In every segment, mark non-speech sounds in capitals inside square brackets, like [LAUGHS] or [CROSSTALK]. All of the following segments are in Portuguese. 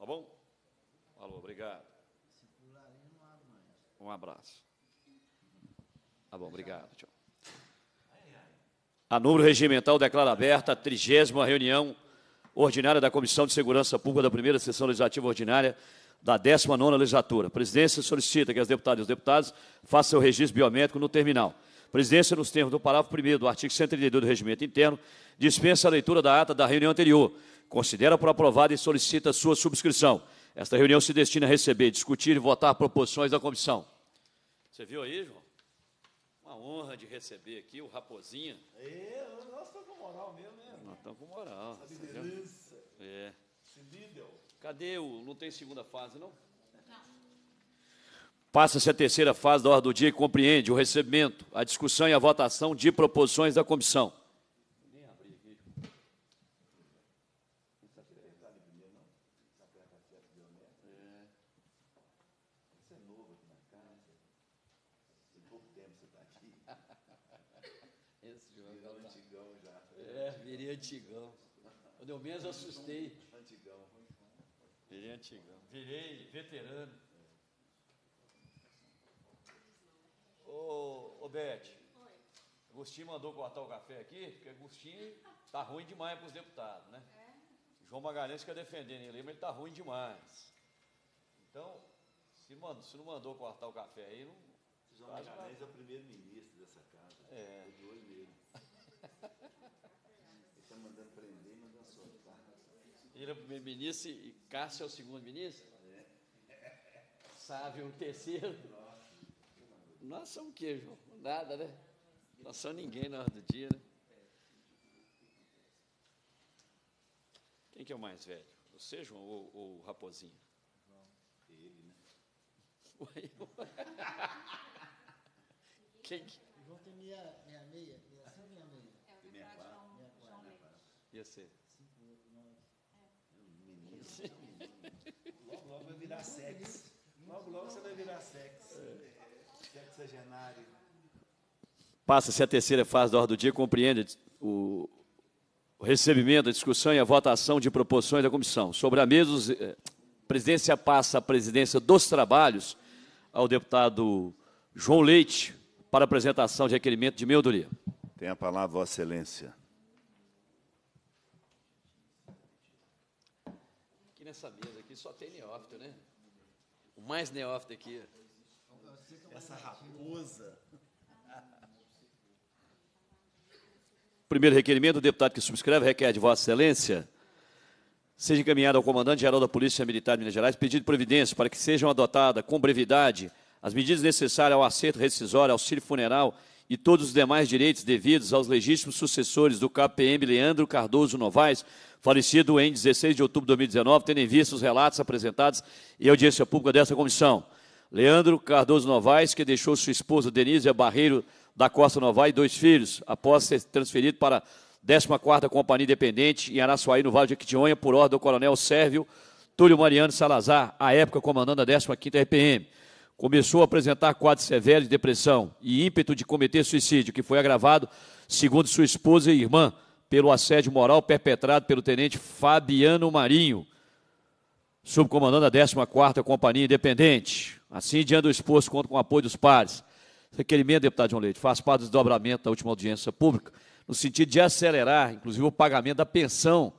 Tá bom? Alô, obrigado. Se pular ali, não mais. Um abraço. Tá bom, obrigado. Tchau. A número regimental declara aberta a trigésima reunião ordinária da Comissão de Segurança Pública da primeira sessão legislativa ordinária da 19ª legislatura. A presidência solicita que as deputadas e os deputados façam o registro biométrico no terminal. A presidência, nos termos do parágrafo 1 do artigo 132 do Regimento Interno, dispensa a leitura da ata da reunião anterior, considera por aprovada e solicita sua subscrição. Esta reunião se destina a receber, discutir e votar proposições da comissão. Você viu aí, João? Uma honra de receber aqui o Raposinha. É, nós estamos tá com moral mesmo, né? Nós estamos tá com moral. Que beleza. Tá é. Cadê o... não tem segunda fase, não? Passa-se a terceira fase da ordem do dia e compreende o recebimento, a discussão e a votação de proposições da comissão. Virou então tá. antigão já. É, virei antigão. Quando eu menos assustei. Antigão. Virei antigão. Virei veterano. Ô, ô Bete. Agostinho mandou cortar o café aqui, porque Agostinho tá ruim demais para os deputados, né? É. João Magalhães fica defendendo ele, mas ele tá ruim demais. Então, se, mandou, se não mandou cortar o café aí, não. João Magalhães é o primeiro-ministro dessa casa. É. Ele está mandando prender e mandando soltar. Ele é o primeiro-ministro e Cássio é o segundo-ministro? É. Sávio é o terceiro. Nós somos o quê, João? Nada, né? Nós somos ninguém na hora do dia, né? Quem que é o mais velho? Você, João, ou, ou o Raposinho? João. Ele, né? [LAUGHS] Quem que... João tem meia, meia meia. Ia ser. Logo, logo vai virar sexo. Logo, logo você vai virar sexo. Sexagenário. Passa-se a terceira fase da ordem do dia, compreende o, recebimento, a discussão e a votação de proposições da comissão. Sobre a mesa, a eh, presidência passa a presidência dos trabalhos ao deputado João Leite para apresentação de requerimento de meio Tem a palavra, Vossa Excelência. nessa mesa aqui só tem neófito, né? O mais neófito aqui. Essa raposa. [LAUGHS] Primeiro requerimento, o deputado que subscreve requer de Vossa Excelência seja encaminhado ao comandante-geral da Polícia Militar de Minas Gerais pedido de providência para que sejam adotadas com brevidade as medidas necessárias ao acerto rescisório, auxílio funeral e todos os demais direitos devidos aos legítimos sucessores do KPM Leandro Cardoso Novaes, falecido em 16 de outubro de 2019, tendo em vista os relatos apresentados em audiência pública desta comissão. Leandro Cardoso Novaes, que deixou sua esposa Denise Barreiro da Costa Novaes e dois filhos, após ser transferido para a 14ª Companhia Independente em Araçuaí, no Vale de Quitionha, por ordem do coronel Sérvio Túlio Mariano Salazar, à época comandando a 15ª RPM começou a apresentar quadros severos de depressão e ímpeto de cometer suicídio, que foi agravado, segundo sua esposa e irmã, pelo assédio moral perpetrado pelo tenente Fabiano Marinho, subcomandando a 14ª Companhia Independente. Assim, diante do exposto, conto com o apoio dos pares. Requerimento, deputado João Leite, faz parte do desdobramento da última audiência pública, no sentido de acelerar, inclusive, o pagamento da pensão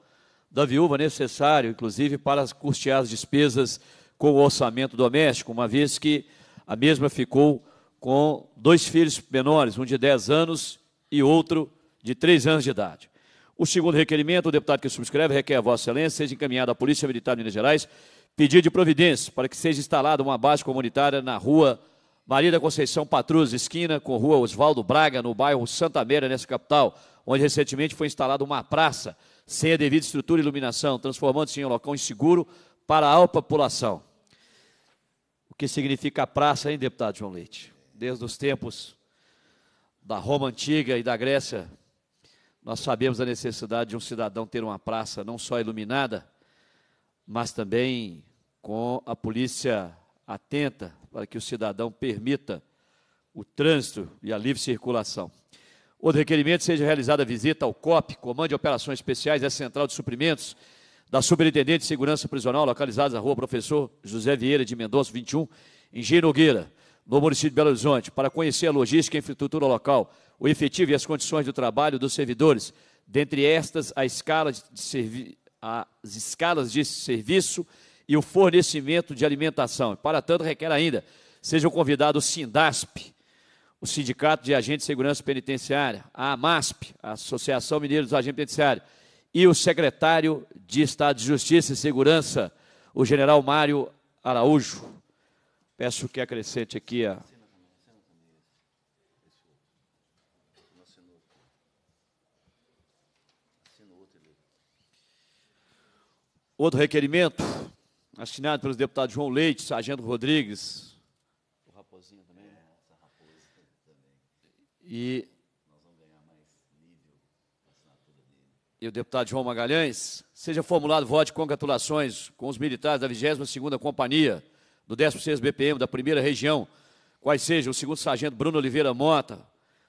da viúva necessário, inclusive, para custear as despesas com o orçamento doméstico, uma vez que a mesma ficou com dois filhos menores, um de 10 anos e outro de 3 anos de idade. O segundo requerimento, o deputado que subscreve requer a Vossa Excelência seja encaminhada à Polícia Militar de Minas Gerais pedir de providência para que seja instalada uma base comunitária na rua Maria da Conceição Patrus, esquina com rua Oswaldo Braga, no bairro Santa Mera, nessa capital, onde recentemente foi instalada uma praça sem a devida estrutura e iluminação, transformando-se em um local inseguro para a alta população que significa praça, hein, deputado João Leite? Desde os tempos da Roma antiga e da Grécia, nós sabemos a necessidade de um cidadão ter uma praça não só iluminada, mas também com a polícia atenta para que o cidadão permita o trânsito e a livre circulação. Outro requerimento seja realizada a visita ao COP, Comando de Operações Especiais, à é Central de Suprimentos, da Superintendente de Segurança Prisional, localizados na rua Professor José Vieira de Mendonça, 21, em G. Nogueira, no município de Belo Horizonte, para conhecer a logística e infraestrutura local, o efetivo e as condições do trabalho dos servidores, dentre estas a escala de servi as escalas de serviço e o fornecimento de alimentação. Para tanto, requer ainda seja convidado o SINDASP, o Sindicato de Agentes de Segurança Penitenciária, a AMASP, a Associação Mineira dos Agentes Penitenciários, e o secretário de Estado de Justiça e Segurança, o general Mário Araújo. Peço que acrescente aqui a. Outro requerimento, assinado pelos deputados João Leite, Sargento Rodrigues. O Raposinho também. Né? E e o deputado João Magalhães, seja formulado voto de congratulações com os militares da 22ª Companhia do 16 BPM da 1 Região, quais sejam o segundo sargento Bruno Oliveira Mota,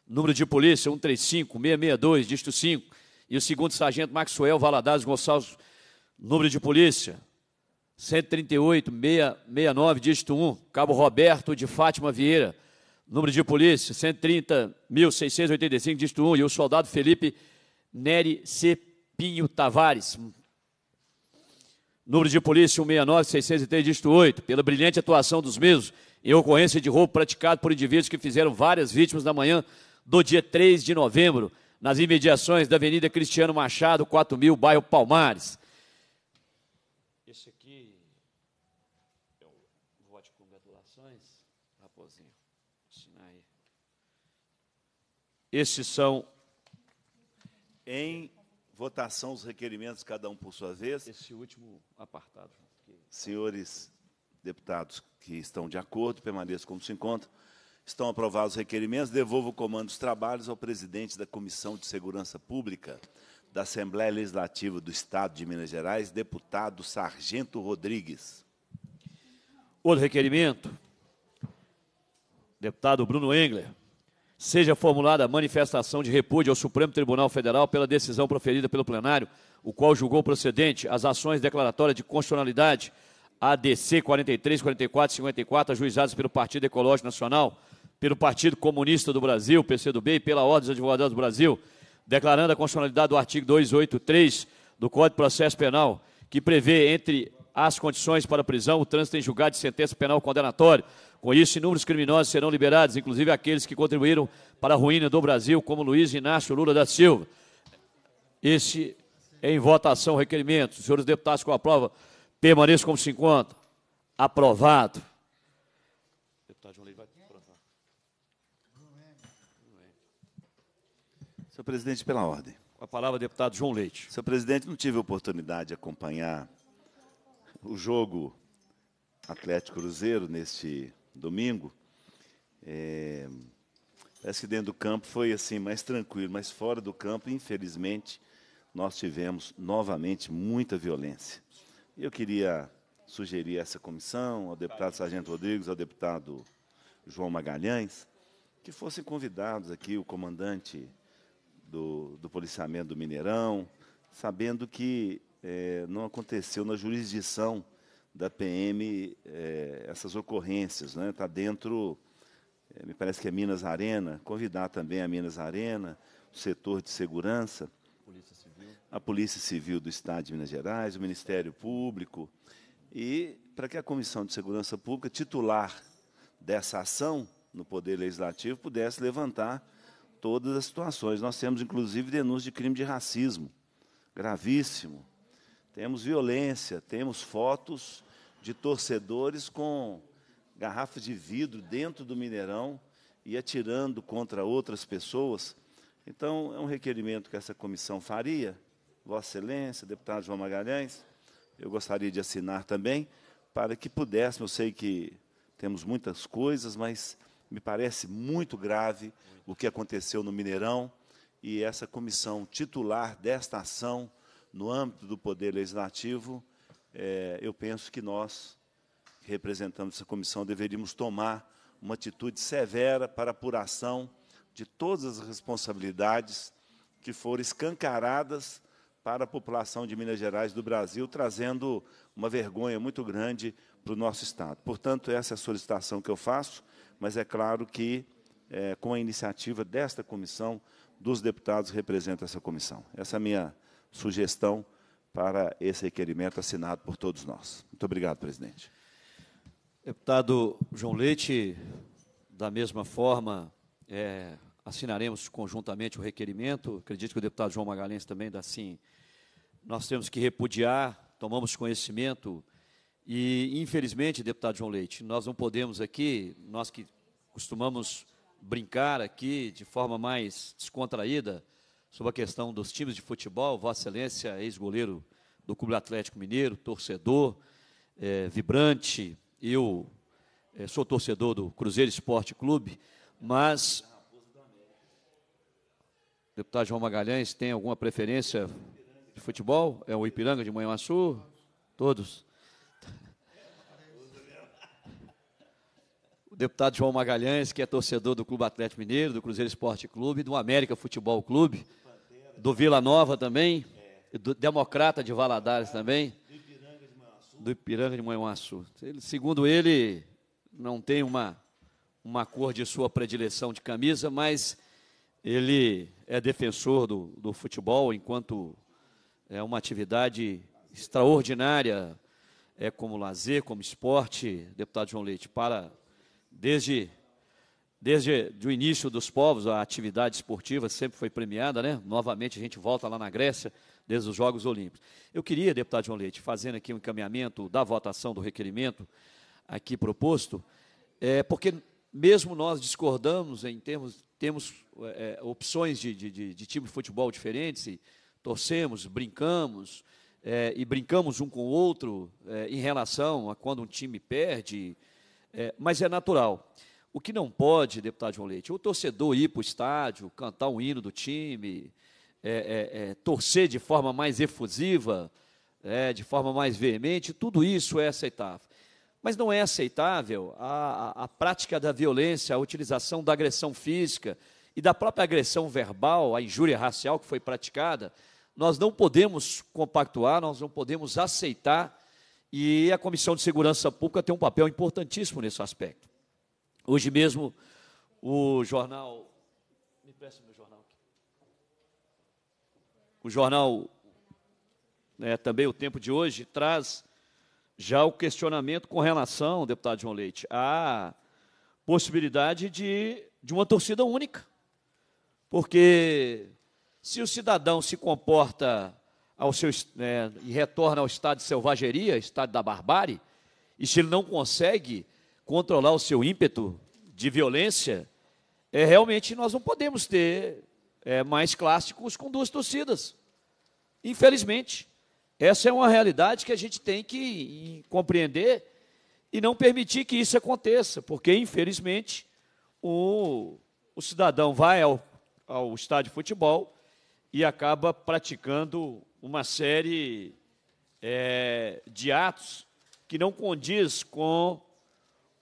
número de polícia 135662, dígito disto 5, e o segundo sargento Maxwell Valadares Gonçalves, número de polícia 138669, dígito disto 1, cabo Roberto de Fátima Vieira, número de polícia 130.685, disto 1, e o soldado Felipe Nery C. Pinho Tavares. Número de polícia 169-603-8. Pela brilhante atuação dos mesmos em ocorrência de roubo praticado por indivíduos que fizeram várias vítimas na manhã do dia 3 de novembro, nas imediações da Avenida Cristiano Machado, 4000, bairro Palmares. Esse aqui é o voto de congratulações. Raposinho, assinar aí. Esses são em votação, os requerimentos, cada um por sua vez. Esse último apartado. Senhores deputados que estão de acordo, permaneçam como se encontram. Estão aprovados os requerimentos. Devolvo o comando dos trabalhos ao presidente da Comissão de Segurança Pública da Assembleia Legislativa do Estado de Minas Gerais, deputado Sargento Rodrigues. Outro requerimento. Deputado Bruno Engler seja formulada a manifestação de repúdio ao Supremo Tribunal Federal pela decisão proferida pelo plenário, o qual julgou procedente as ações declaratórias de constitucionalidade ADC 43, 44 54, ajuizadas pelo Partido Ecológico Nacional, pelo Partido Comunista do Brasil, PCdoB, e pela Ordem dos Advogados do Brasil, declarando a constitucionalidade do artigo 283 do Código de Processo Penal, que prevê, entre as condições para prisão, o trânsito em julgado de sentença penal condenatória, com isso, inúmeros criminosos serão liberados, inclusive aqueles que contribuíram para a ruína do Brasil, como Luiz Inácio Lula da Silva. Esse é em votação o requerimento. senhores deputados com a prova permaneçam como se encontram. Aprovado. Deputado João Leite vai Senhor presidente, pela ordem. Com a palavra, deputado João Leite. Senhor presidente, não tive oportunidade de acompanhar o jogo Atlético Cruzeiro neste domingo, é, parece que dentro do campo foi assim mais tranquilo, mas fora do campo, infelizmente, nós tivemos novamente muita violência. Eu queria sugerir essa comissão ao deputado Sargento Rodrigues, ao deputado João Magalhães, que fossem convidados aqui o comandante do, do policiamento do Mineirão, sabendo que é, não aconteceu na jurisdição da PM é, eh, essas ocorrências. Está né? Tá dentro, é, me parece que é Minas Arena, convidar também a Minas Arena, o setor de segurança, Polícia a Polícia Civil do Estado de Minas Gerais, o Ministério Público, e para que a Comissão de Segurança Pública, titular dessa ação no Poder Legislativo, pudesse levantar todas as situações. Nós temos, inclusive, denúncias de crime de racismo, gravíssimo, temos violência, temos fotos de torcedores com garrafas de vidro dentro do Mineirão e atirando contra outras pessoas. Então, é um requerimento que essa comissão faria, Vossa Excelência, deputado João Magalhães, eu gostaria de assinar também, para que pudéssemos, eu sei que temos muitas coisas, mas me parece muito grave o que aconteceu no Mineirão e essa comissão titular desta ação no âmbito do Poder Legislativo, é, eu penso que nós, representando essa comissão, deveríamos tomar uma atitude severa para apuração de todas as responsabilidades que foram escancaradas para a população de Minas Gerais do Brasil, trazendo uma vergonha muito grande para o nosso Estado. Portanto, essa é a solicitação que eu faço, mas é claro que, é, com a iniciativa desta comissão, dos deputados que representam essa comissão. Essa é a minha sugestão para esse requerimento assinado por todos nós. Muito obrigado, presidente. Deputado João Leite, da mesma forma, é, assinaremos conjuntamente o requerimento. Acredito que o deputado João Magalhães também dá sim. Nós temos que repudiar, tomamos conhecimento e, infelizmente, deputado João Leite, nós não podemos aqui, nós que costumamos brincar aqui de forma mais descontraída, sobre a questão dos times de futebol. Vossa Excelência, ex-goleiro do Clube Atlético Mineiro, torcedor, é, vibrante. Eu é, sou torcedor do Cruzeiro Esporte Clube, mas. deputado João Magalhães tem alguma preferência de futebol? É o Ipiranga de Manhuaçu? Todos. O deputado João Magalhães, que é torcedor do Clube Atlético Mineiro, do Cruzeiro Esporte Clube, do América Futebol Clube do Vila Nova também, é. do Democrata de Valadares também, do Ipiranga de Manhuaçu. segundo ele, não tem uma, uma cor de sua predileção de camisa, mas ele é defensor do, do futebol enquanto é uma atividade extraordinária, é como lazer, como esporte, deputado João Leite, para desde Desde o início dos povos, a atividade esportiva sempre foi premiada, né? Novamente a gente volta lá na Grécia, desde os Jogos Olímpicos. Eu queria, deputado João Leite, fazendo aqui um encaminhamento da votação do requerimento aqui proposto, é, porque mesmo nós discordamos em termos, temos é, é opções de, de, de, time de futebol diferentes, e torcemos, brincamos, é, e brincamos um com o outro é, em relação a quando um time perde, é, mas é natural. O que não pode, deputado João Leite, o torcedor ir para o estádio, cantar um hino do time, é, é, é torcer de forma mais efusiva, é, de forma mais veemente, tudo isso é aceitável. Mas não é aceitável a, a, a prática da violência, a utilização da agressão física e da própria agressão verbal, a injúria racial que foi praticada. Nós não podemos compactuar, nós não podemos aceitar, e a Comissão de Segurança Pública tem um papel importantíssimo nesse aspecto. Hoje mesmo, o jornal. Me presta meu jornal aqui. O jornal, é também o tempo de hoje, traz já o questionamento com relação, deputado João Leite, à possibilidade de, de uma torcida única. Porque se o cidadão se comporta ao seu, né, e retorna ao estado de selvageria, estado da barbárie, e se ele não consegue controlar o seu ímpeto de violência, é, realmente nós não podemos ter é, mais clássicos com duas torcidas. Infelizmente, essa é uma realidade que a gente tem que compreender e não permitir que isso aconteça, porque, infelizmente, o, o cidadão vai ao, ao estádio de futebol e acaba praticando uma série é, de atos que não condiz com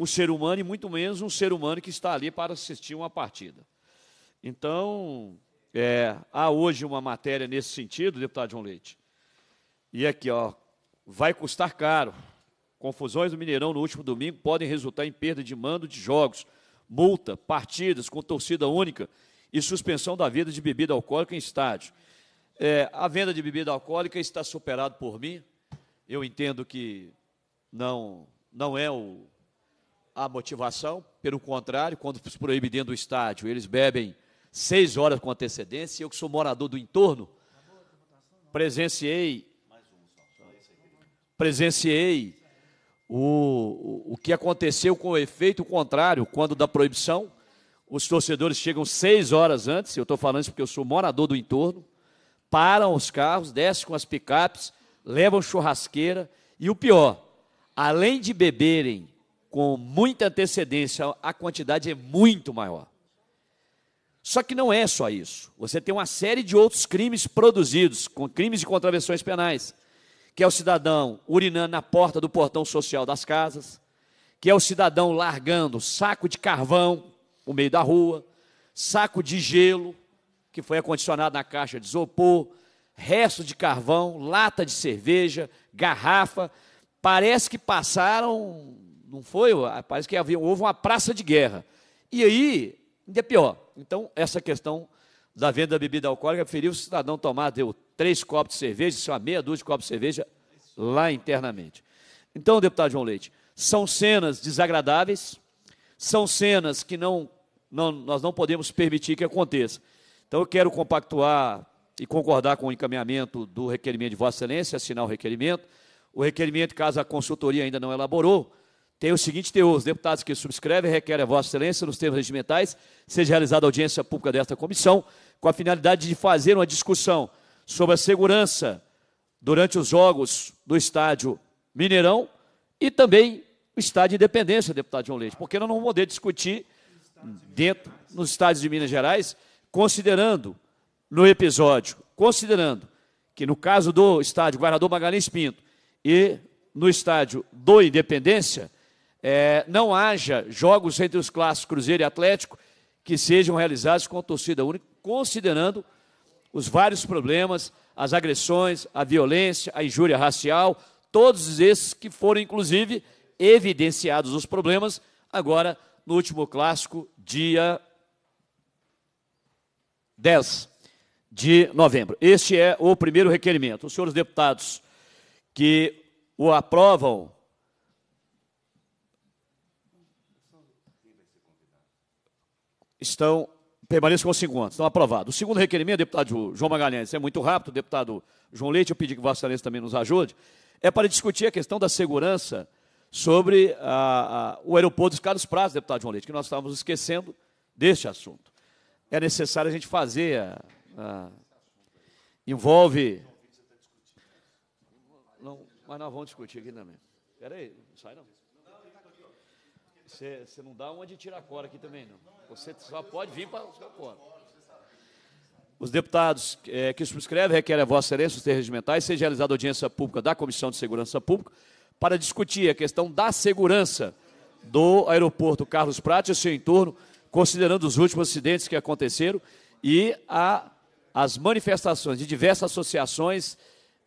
um ser humano e muito menos um ser humano que está ali para assistir uma partida. Então, é, há hoje uma matéria nesse sentido, deputado João Leite. E aqui, ó, vai custar caro. Confusões no Mineirão no último domingo podem resultar em perda de mando de jogos, multa, partidas com torcida única e suspensão da venda de bebida alcoólica em estádio. É, a venda de bebida alcoólica está superada por mim. Eu entendo que não, não é o, a motivação, pelo contrário, quando os dentro do estádio, eles bebem seis horas com antecedência. Eu que sou morador do entorno, presenciei presenciei o, o que aconteceu com o efeito contrário, quando da proibição, os torcedores chegam seis horas antes, eu estou falando isso porque eu sou morador do entorno, param os carros, descem com as picapes, levam churrasqueira, e o pior, além de beberem com muita antecedência, a quantidade é muito maior. Só que não é só isso. Você tem uma série de outros crimes produzidos, com crimes de contravenções penais, que é o cidadão urinando na porta do portão social das casas, que é o cidadão largando saco de carvão no meio da rua, saco de gelo que foi acondicionado na caixa de isopor, resto de carvão, lata de cerveja, garrafa. Parece que passaram não foi? Ah, parece que havia, houve uma praça de guerra. E aí, ainda é pior. Então, essa questão da venda da bebida alcoólica feriu o cidadão tomar, deu três copos de cerveja, isso é uma meia dúzia de copos de cerveja lá internamente. Então, deputado João Leite, são cenas desagradáveis, são cenas que não, não, nós não podemos permitir que aconteça. Então, eu quero compactuar e concordar com o encaminhamento do requerimento de Vossa Excelência, assinar o requerimento. O requerimento, caso a consultoria ainda não elaborou, tem o seguinte teor: os deputados que subscrevem requerem a Vossa Excelência, nos termos regimentais, seja realizada audiência pública desta comissão, com a finalidade de fazer uma discussão sobre a segurança durante os jogos do estádio Mineirão e também o estádio Independência, deputado João Leite, porque nós não vamos poder discutir dentro nos estádios de Minas Gerais, considerando no episódio, considerando que no caso do estádio Guardador Magalhães Pinto e no estádio do Independência, é, não haja jogos entre os clássicos Cruzeiro e Atlético que sejam realizados com a torcida única, considerando os vários problemas, as agressões, a violência, a injúria racial, todos esses que foram, inclusive, evidenciados os problemas agora no último clássico, dia 10 de novembro. Este é o primeiro requerimento. Os senhores deputados que o aprovam estão, permaneçam cinco anos, estão aprovados. O segundo requerimento, deputado João Magalhães, é muito rápido, deputado João Leite, eu pedi que Vossa Excelência também nos ajude, é para discutir a questão da segurança sobre a, ah, a, ah, o aeroporto dos Carlos Prazo, deputado João Leite, que nós estávamos esquecendo deste assunto. É necessário a gente fazer, a, ah, a, envolve... Não, mas nós vamos discutir aqui também. Espera aí, sai não. Você, não dá uma de cora aqui também, não. Você só pode vir para tirar cora. Os deputados é, que subscrevem requerem a vossa excelência os regimentais, seja realizada audiência pública da Comissão de Segurança Pública, para discutir a questão da segurança do aeroporto Carlos Prates e seu entorno, considerando os últimos acidentes que aconteceram e a, as manifestações de diversas associações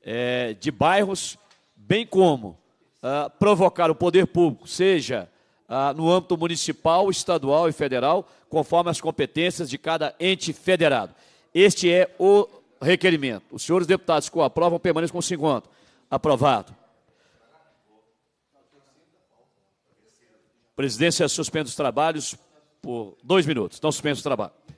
é, de bairros, bem como ah, provocar o poder público, seja ah, no âmbito municipal, estadual e federal, conforme as competências de cada ente federado. Este é o requerimento. Os senhores deputados que o aprovam permaneçam com 50. Aprovado. Presidência, suspende os trabalhos por dois minutos. Então, suspende os trabalhos.